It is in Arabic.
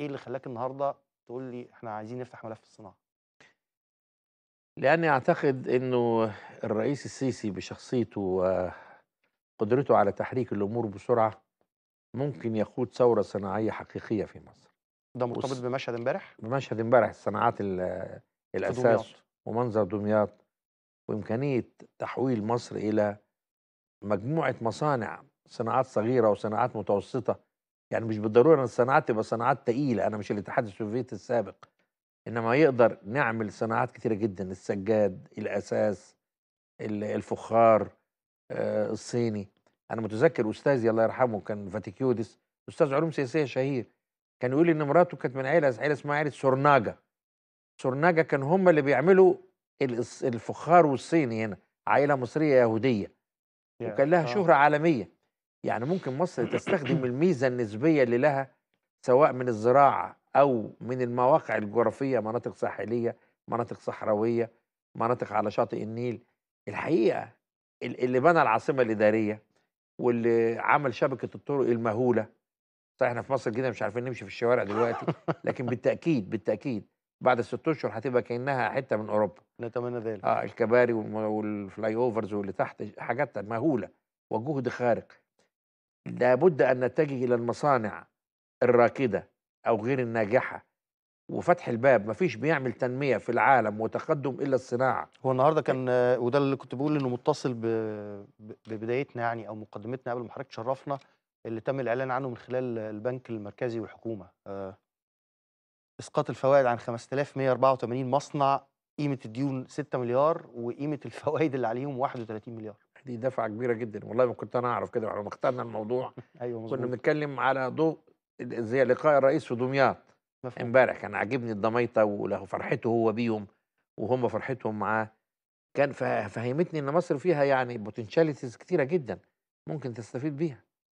ايه اللي خلاك النهارده تقول لي احنا عايزين نفتح ملف الصناعه لاني اعتقد انه الرئيس السيسي بشخصيته وقدرته على تحريك الامور بسرعه ممكن يقود ثوره صناعيه حقيقيه في مصر ده مرتبط بمشهد امبارح بمشهد امبارح الصناعات الاساس ومنظر دمياط وامكانيه تحويل مصر الى مجموعه مصانع صناعات صغيره وصناعات متوسطه يعني مش بالضروره ان الصناعات تبقى صناعات تقيله انا مش الاتحاد السوفيتي السابق انما يقدر نعمل صناعات كتيره جدا السجاد الاساس الفخار آه، الصيني انا متذكر استاذي الله يرحمه كان فاتيكيودس استاذ علوم سياسيه شهير كان يقول ان مراته كانت من عيله عيله اسمها عيله سورناجا سورناجا كان هم اللي بيعملوا الفخار والصيني هنا عائله مصريه يهوديه وكان لها آه. شهره عالميه يعني ممكن مصر تستخدم الميزة النسبية اللي لها سواء من الزراعة أو من المواقع الجغرافية مناطق ساحلية مناطق صحراوية مناطق على شاطئ النيل الحقيقة اللي بنى العاصمة الإدارية واللي عمل شبكة الطرق المهولة صح احنا في مصر كده مش عارفين نمشي في الشوارع دلوقتي لكن بالتأكيد بالتأكيد بعد الست اشهر هتبقى كانها حته من اوروبا نتمنى ذلك اه الكباري والفلاي اوفرز واللي تحت حاجات مهوله وجهد خارق لابد أن نتجه إلى المصانع الراكدة أو غير الناجحة وفتح الباب مفيش بيعمل تنمية في العالم وتقدم إلا الصناعة هو النهاردة إيه؟ كان وده اللي كنت بقول إنه متصل ببدايتنا يعني أو مقدمتنا قبل ما حضرتك تشرفنا اللي تم الإعلان عنه من خلال البنك المركزي والحكومة آه، إسقاط الفوائد عن 5184 مصنع قيمة الديون 6 مليار وقيمة الفوائد اللي عليهم 31 مليار دي دفعه كبيره جدا والله ما كنت انا اعرف كده احنا اخترنا الموضوع ايوه مظبوط كنا بنتكلم على ضوء زي لقاء الرئيس في دمياط امبارح كان عاجبني الضميطه وله فرحته هو بيهم وهم فرحتهم معاه كان فهمتني ان مصر فيها يعني بوتنشاليتيز كتيره جدا ممكن تستفيد بيها